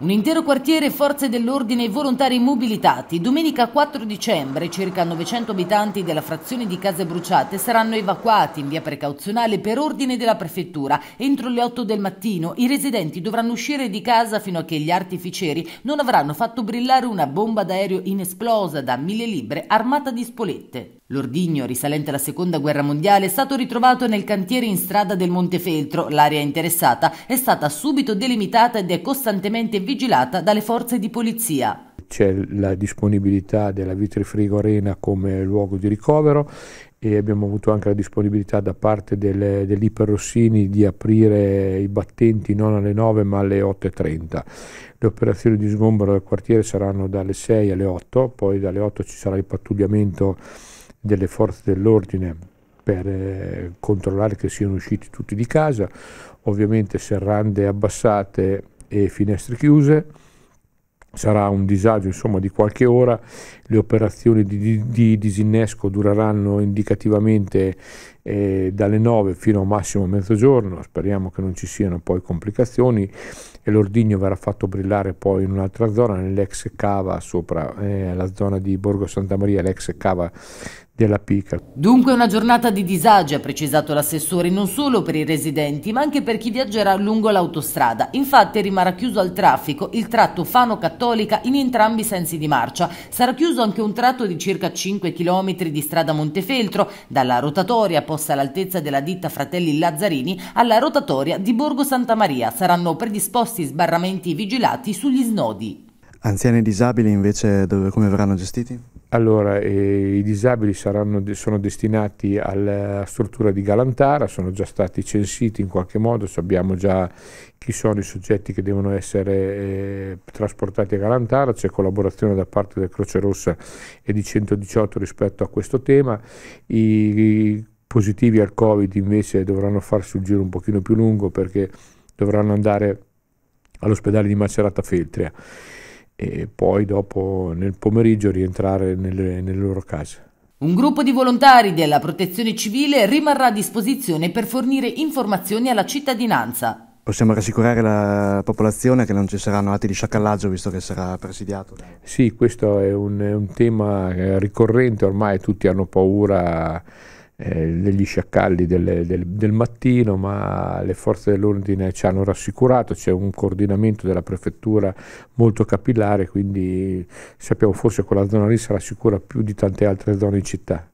Un intero quartiere, forze dell'ordine e volontari mobilitati. Domenica 4 dicembre circa 900 abitanti della frazione di Case Bruciate saranno evacuati in via precauzionale per ordine della prefettura. Entro le 8 del mattino i residenti dovranno uscire di casa fino a che gli artificieri non avranno fatto brillare una bomba d'aereo inesplosa da mille libre armata di spolette. L'ordigno, risalente alla seconda guerra mondiale, è stato ritrovato nel cantiere in strada del Montefeltro. L'area interessata è stata subito delimitata ed è costantemente vigilata dalle forze di polizia c'è la disponibilità della Vitrifrigo Arena come luogo di ricovero e abbiamo avuto anche la disponibilità da parte delle, dell'Iper di aprire i battenti non alle 9 ma alle 8.30. Le operazioni di sgombero del quartiere saranno dalle 6 alle 8, poi dalle 8 ci sarà il pattugliamento delle forze dell'ordine per eh, controllare che siano usciti tutti di casa, ovviamente serrande abbassate e finestre chiuse, sarà un disagio insomma, di qualche ora, le operazioni di, di, di disinnesco dureranno indicativamente eh, dalle 9 fino a massimo mezzogiorno, speriamo che non ci siano poi complicazioni e l'ordigno verrà fatto brillare poi in un'altra zona, nell'ex cava sopra eh, la zona di Borgo Santa Maria, l'ex cava della pica. Dunque una giornata di disagio, ha precisato l'assessore, non solo per i residenti ma anche per chi viaggerà lungo l'autostrada. Infatti rimarrà chiuso al traffico il tratto Fano-Cattolica in entrambi i sensi di marcia. Sarà chiuso anche un tratto di circa 5 km di strada Montefeltro, dalla rotatoria posta all'altezza della ditta Fratelli Lazzarini alla rotatoria di Borgo Santa Maria. Saranno predisposti sbarramenti vigilati sugli snodi. Anziani disabili invece dove, come verranno gestiti? Allora, eh, i disabili saranno, sono destinati alla eh, struttura di Galantara, sono già stati censiti in qualche modo, sappiamo già chi sono i soggetti che devono essere eh, trasportati a Galantara, c'è collaborazione da parte del Croce Rossa e di 118 rispetto a questo tema. I, i positivi al Covid invece dovranno farsi un giro un pochino più lungo perché dovranno andare all'ospedale di Macerata Feltria e poi dopo nel pomeriggio rientrare nelle, nelle loro case. Un gruppo di volontari della protezione civile rimarrà a disposizione per fornire informazioni alla cittadinanza possiamo rassicurare la popolazione che non ci saranno atti di sciacallaggio visto che sarà presidiato? Sì, questo è un, è un tema eh, ricorrente ormai, tutti hanno paura eh, degli sciacalli del, del, del, mattino, ma le forze dell'ordine ci hanno rassicurato, c'è un coordinamento della prefettura molto capillare, quindi sappiamo forse che quella zona lì sarà sicura più di tante altre zone in città.